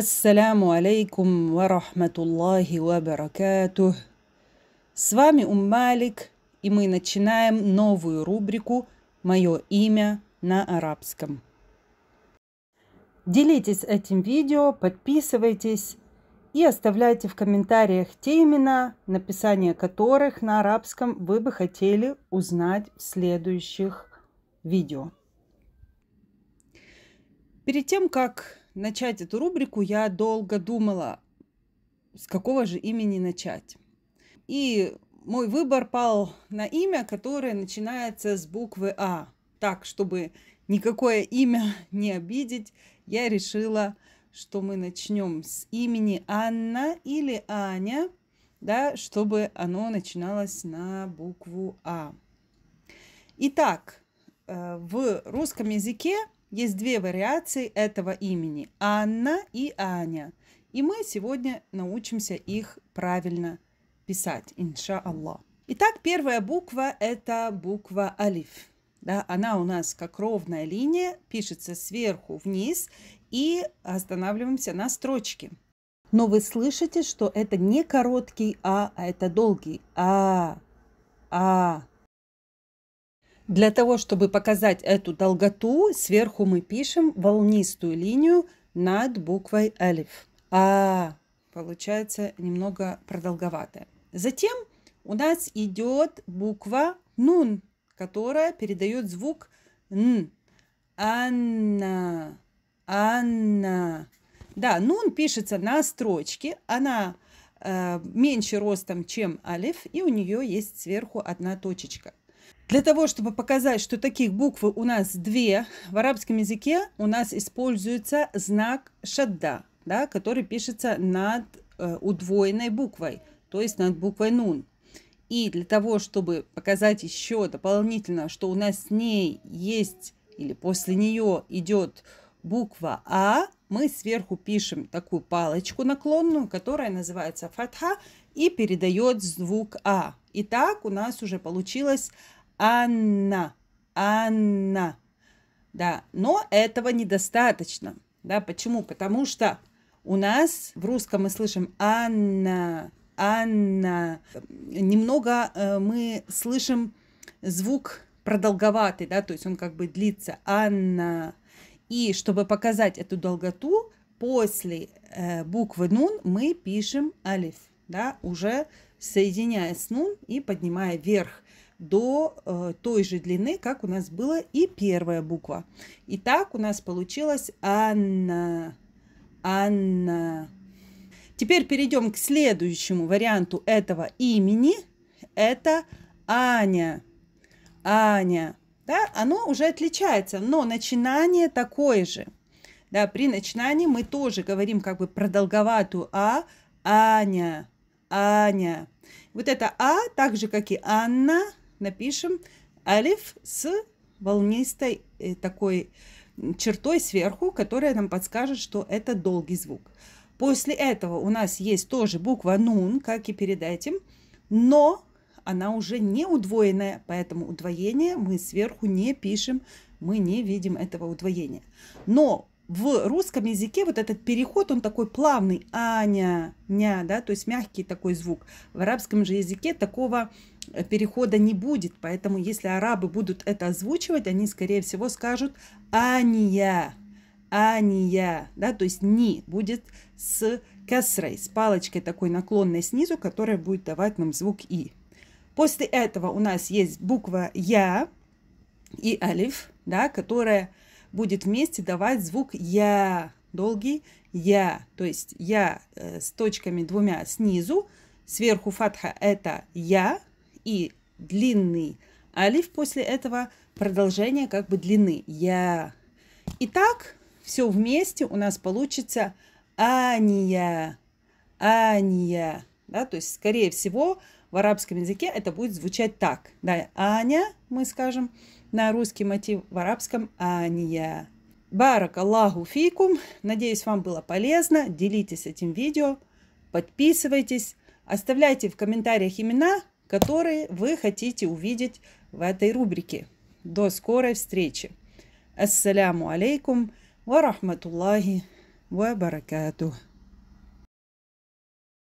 Ассаляму алейкум ва рахматуллахи ва баракатух. С вами Уммалик, и мы начинаем новую рубрику «Мое имя на арабском». Делитесь этим видео, подписывайтесь и оставляйте в комментариях те имена, написание которых на арабском вы бы хотели узнать в следующих видео. Перед тем, как начать эту рубрику, я долго думала, с какого же имени начать. И мой выбор пал на имя, которое начинается с буквы А. Так, чтобы никакое имя не обидеть, я решила, что мы начнем с имени Анна или Аня, да, чтобы оно начиналось на букву А. Итак, э, в русском языке есть две вариации этого имени – Анна и Аня. И мы сегодня научимся их правильно писать, инша Аллах. Итак, первая буква – это буква Алиф. Да, она у нас как ровная линия, пишется сверху вниз и останавливаемся на строчке. Но вы слышите, что это не короткий А, а это долгий А, А, для того, чтобы показать эту долготу, сверху мы пишем волнистую линию над буквой эльф. А получается немного продолговатая. Затем у нас идет буква нун, которая передает звук н. Анна, Анна. Да, нун пишется на строчке, она э, меньше ростом, чем алиф, и у нее есть сверху одна точечка. Для того, чтобы показать, что таких букв у нас две, в арабском языке у нас используется знак шадда, да, который пишется над э, удвоенной буквой, то есть над буквой нун. И для того, чтобы показать еще дополнительно, что у нас с ней есть или после нее идет буква А, мы сверху пишем такую палочку наклонную, которая называется фатха и передает звук А. Итак, у нас уже получилось Анна, Анна. Да, но этого недостаточно. Да, почему? Потому что у нас в русском мы слышим Анна, Анна. Немного э, мы слышим звук продолговатый, да, то есть он как бы длится Анна. И чтобы показать эту долготу, после э, буквы нун мы пишем алиф, да, уже соединяя с нун и поднимая вверх до э, той же длины, как у нас была и первая буква. И так у нас получилось Анна. Анна. Теперь перейдем к следующему варианту этого имени. Это Аня. Аня. Да, оно уже отличается, но начинание такое же. Да, при начинании мы тоже говорим как бы продолговатую А. Аня. Аня. Вот это А, так же как и Анна, напишем алиф с волнистой э, такой чертой сверху, которая нам подскажет, что это долгий звук. После этого у нас есть тоже буква нун, как и перед этим, но она уже не удвоенная, поэтому удвоение мы сверху не пишем, мы не видим этого удвоения. Но в русском языке вот этот переход, он такой плавный, аня, ня, да, то есть мягкий такой звук. В арабском же языке такого э, перехода не будет, поэтому если арабы будут это озвучивать, они, скорее всего, скажут ания, ания, да, то есть ни будет с кесрой, с палочкой такой наклонной снизу, которая будет давать нам звук и. После этого у нас есть буква я и алиф, да, которая будет вместе давать звук «я», долгий «я», то есть «я» э, с точками двумя снизу, сверху фатха это «я» и длинный алиф после этого продолжение как бы длины «я». Итак, все вместе у нас получится «ания», «ания» да, то есть, скорее всего, в арабском языке это будет звучать так, да, Аня, мы скажем, на русский мотив в арабском Ания. Барак Аллаху фикум, надеюсь, вам было полезно, делитесь этим видео, подписывайтесь, оставляйте в комментариях имена, которые вы хотите увидеть в этой рубрике. До скорой встречи! Ассаляму алейкум ва рахматуллахи ва баракатух!